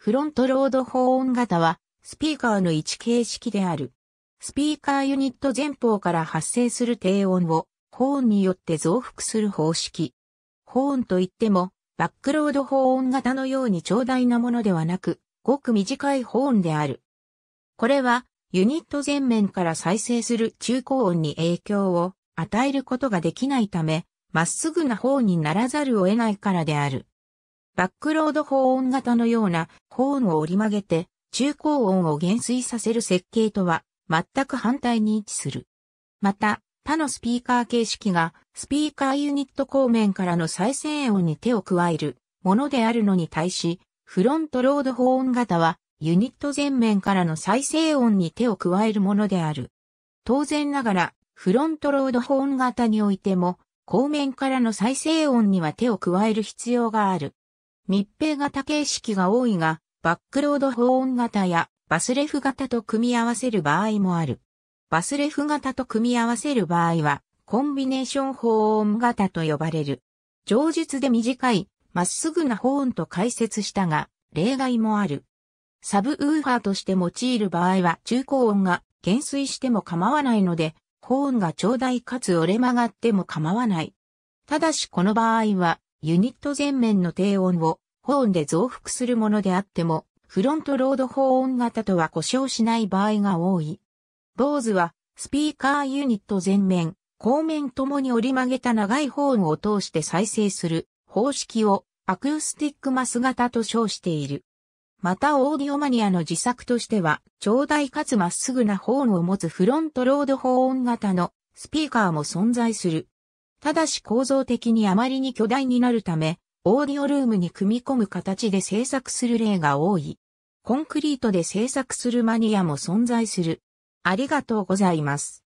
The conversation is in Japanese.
フロントロード保温型は、スピーカーの位置形式である。スピーカーユニット前方から発生する低音を、保温によって増幅する方式。保温といっても、バックロード保温型のように長大なものではなく、ごく短い保温である。これは、ユニット前面から再生する中高音に影響を与えることができないため、まっすぐな方にならざるを得ないからである。バックロード保温型のような保温を折り曲げて中高音を減衰させる設計とは全く反対に位置する。また、他のスピーカー形式がスピーカーユニット後面からの再生音に手を加えるものであるのに対し、フロントロード保温型はユニット前面からの再生音に手を加えるものである。当然ながら、フロントロード保温型においても、後面からの再生音には手を加える必要がある。密閉型形式が多いが、バックロード保温型やバスレフ型と組み合わせる場合もある。バスレフ型と組み合わせる場合は、コンビネーション保温型と呼ばれる。上述で短い、まっすぐな保温と解説したが、例外もある。サブウーファーとして用いる場合は中高音が減衰しても構わないので、保温が長大かつ折れ曲がっても構わない。ただしこの場合はユニット前面の低音を保温で増幅するものであっても、フロントロード保温型とは故障しない場合が多い。BOSE は、スピーカーユニット前面、後面ともに折り曲げた長いホーンを通して再生する方式をアクースティックマス型と称している。またオーディオマニアの自作としては、長大かつまっすぐなホーンを持つフロントロード保温型のスピーカーも存在する。ただし構造的にあまりに巨大になるため、オーディオルームに組み込む形で制作する例が多い。コンクリートで制作するマニアも存在する。ありがとうございます。